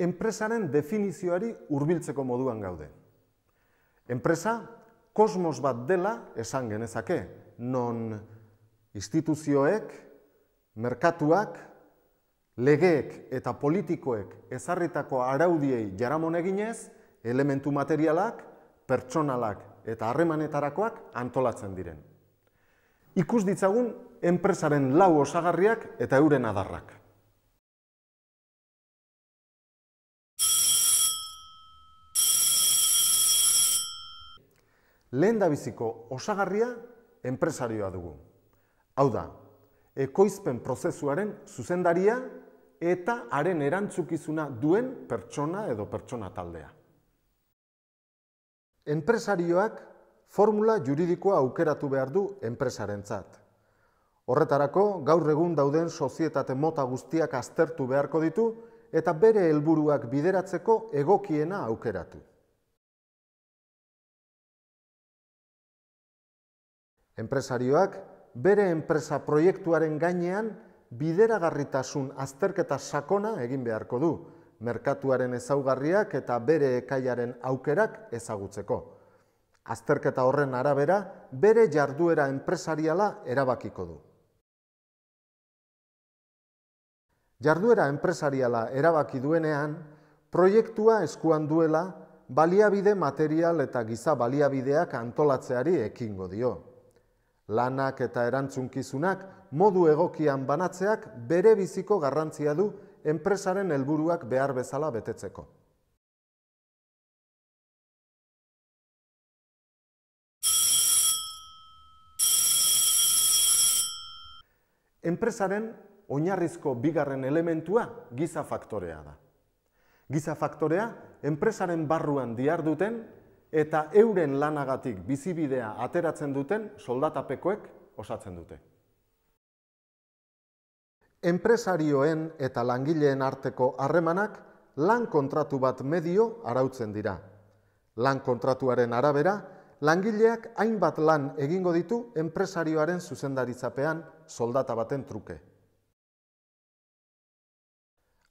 enpresaren definizioari hurbiltzeko moduan gaude. Enpresa kosmos bat dela esan genezake, non instituzioek, merkatuak, legeek eta politikoek ezarritako araudiei jaramon eginez, elementu materialak, pertsonalak eta harremanetarakoak antolatzen diren. Ikus ditzagun enpresaren lau osagarriak eta euren adarrak. lehen da biziko osagarria enpresarioa dugu. Hau da, ekoizpen prozesuaren zuzendaria eta haren erantzukizuna duen pertsona edo pertsona taldea. Enpresarioak formula juridikoa aukeratu behar du enpresarentzat. Horretarako, gaur egun dauden sozietate mota guztiak aztertu beharko ditu eta bere helburuak bideratzeko egokiena aukeratu. enpresarioak bere enpresa proiektuaren gainean bideragarritasun azterketa sakona egin beharko du, merkatuaren ezaugarriak eta bere ekaiaren aukerak ezagutzeko. Azterketa horren arabera, bere jarduera enpresariala erabakiko du. Jarduera enpresariala erabaki duenean, proiektua eskuan duela baliabide material eta giza baliabideak antolatzeari ekingo dio. Lanak eta erantzunkizunak modu egokian banatzeak bere biziko garrantzia du enpresaren helburuak behar bezala betetzeko. Enpresaren oinarrizko bigarren elementua giza faktorea da. Giza faktorea enpresaren barruan diarduten Eta euren lanagatik bizibidea ateratzen duten soldatapekoek osatzen dute. Enpresarioen eta langileen arteko harremanak lan kontratu bat medio arautzen dira. Lan kontratuaren arabera, langileak hainbat lan egingo ditu enpresarioaren zuzendaritzapean soldata baten truke.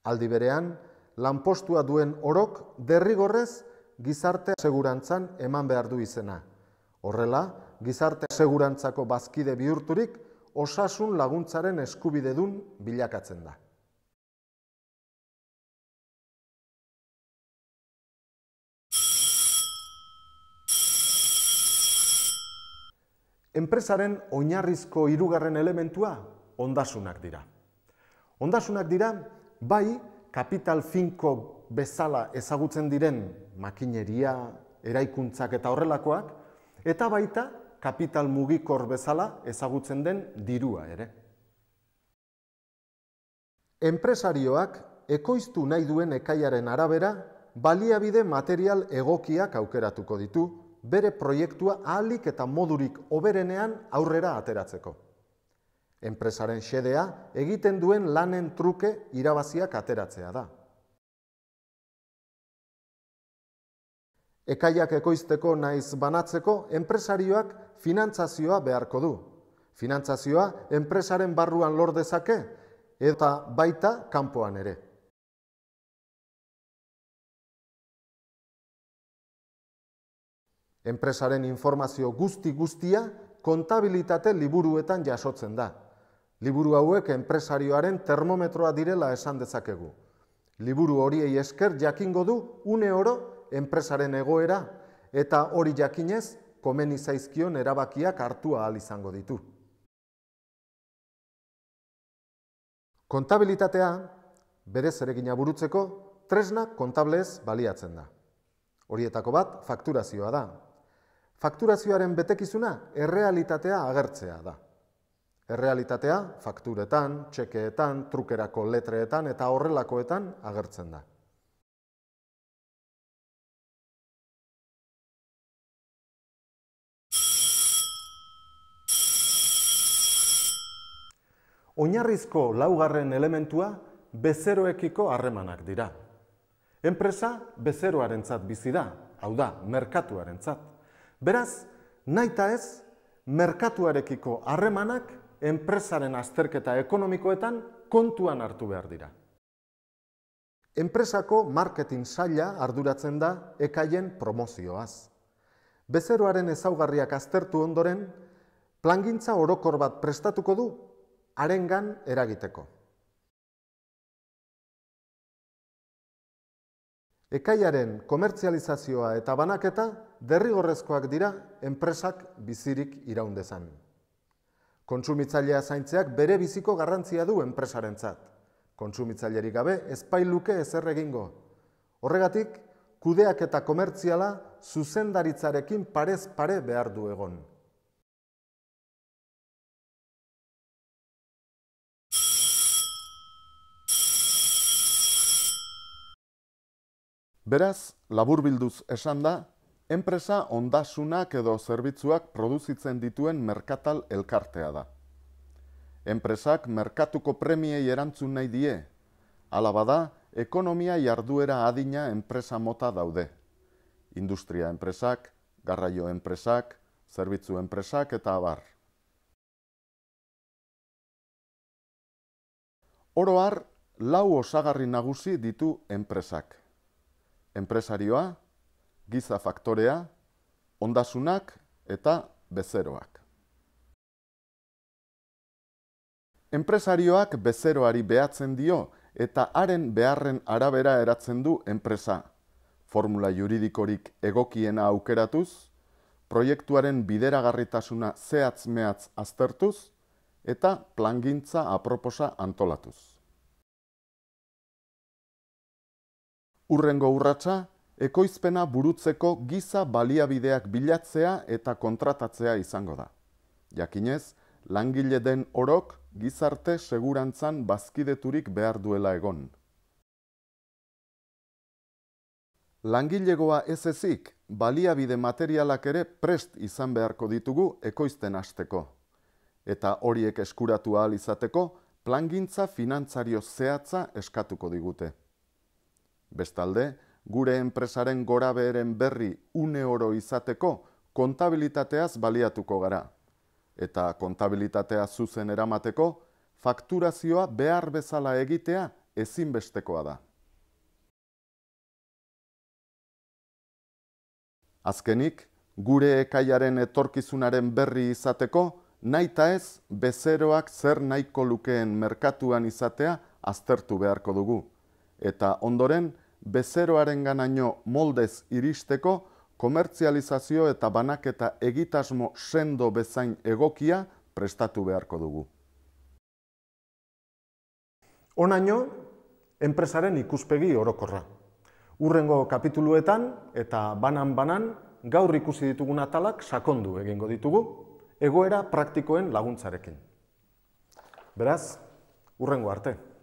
Aldi berean, lanpostua duen orok derrigorrez gizarte segurantzan eman behar du izena. Horrela, gizarte segurantzako bazkide bihurturik osasun laguntzaren eskubide dun bilakatzen da. Enpresaren oinarrizko hirugarren elementua ondasunak dira. Ondasunak dira, bai kapital finko bezala ezagutzen diren makineria, eraikuntzak eta horrelakoak, eta baita kapital mugikor bezala ezagutzen den dirua ere. Enpresarioak ekoiztu nahi duen ekaiaren arabera, baliabide material egokiak aukeratuko ditu, bere proiektua ahalik eta modurik oberenean aurrera ateratzeko. Enpresaren xedea egiten duen lanen truke irabaziak ateratzea da. ekaiak ekoizteko naiz banatzeko, enpresarioak finantzazioa beharko du. Finantzazioa enpresaren barruan lor dezake eta baita kanpoan ere. Enpresaren informazio guzti guztia kontabilitate liburuetan jasotzen da. Liburu hauek enpresarioaren termometroa direla esan dezakegu. Liburu horiei esker jakingo du une oro enpresaren egoera eta hori jakinez komeni zaizkion erabakiak hartua ahal izango ditu. Kontabilitatea berez ere burutzeko tresna kontablez baliatzen da. Horietako bat fakturazioa da. Fakturazioaren betekizuna errealitatea agertzea da. Errealitatea fakturetan, txekeetan, trukerako letreetan eta horrelakoetan agertzen da. oinarrizko laugarren elementua bezeroekiko harremanak dira. Enpresa bezeroarentzat bizi da, hau da, merkatuarentzat. Beraz, naita ez, merkatuarekiko harremanak enpresaren azterketa ekonomikoetan kontuan hartu behar dira. Enpresako marketing saila arduratzen da ekaien promozioaz. Bezeroaren ezaugarriak aztertu ondoren, plangintza orokor bat prestatuko du arengan eragiteko. Ekaiaren komertzializazioa eta banaketa derrigorrezkoak dira enpresak bizirik iraundezan. Kontsumitzailea zaintzeak bere biziko garrantzia du enpresarentzat. Kontsumitzailerik gabe ezpailuke ezer egingo. Horregatik, kudeak eta komertziala zuzendaritzarekin parez pare behar du egon. Beraz, laburbilduz esan da, enpresa ondasunak edo zerbitzuak produzitzen dituen merkatal elkartea da. Enpresak merkatuko premiei erantzun nahi die, alaba da, ekonomia jarduera adina enpresa mota daude. Industria enpresak, garraio enpresak, zerbitzu enpresak eta abar. Oroar, lau osagarri nagusi ditu enpresak enpresarioa, giza faktorea, ondasunak eta bezeroak. Enpresarioak bezeroari behatzen dio eta haren beharren arabera eratzen du enpresa. Formula juridikorik egokiena aukeratuz, proiektuaren bideragarritasuna zehatz aztertuz, eta plangintza aproposa antolatuz. Urrengo urratsa, ekoizpena burutzeko giza baliabideak bilatzea eta kontratatzea izango da. Jakinez, langile den orok gizarte segurantzan bazkideturik behar duela egon. Langilegoa ez ezik, baliabide materialak ere prest izan beharko ditugu ekoizten hasteko. Eta horiek eskuratu ahal izateko, plangintza finantzario zehatza eskatuko digute. Bestalde, gure enpresaren gora beheren berri une oro izateko kontabilitateaz baliatuko gara. Eta kontabilitatea zuzen eramateko, fakturazioa behar bezala egitea ezinbestekoa da. Azkenik, gure ekaiaren etorkizunaren berri izateko, Naita ez, bezeroak zer nahiko lukeen merkatuan izatea aztertu beharko dugu eta ondoren bezeroaren ganaino moldez iristeko komertzializazio eta banaketa egitasmo sendo bezain egokia prestatu beharko dugu. Onaino, enpresaren ikuspegi orokorra. Urrengo kapituluetan eta banan-banan gaur ikusi ditugun atalak sakondu egingo ditugu, egoera praktikoen laguntzarekin. Beraz, urrengo arte.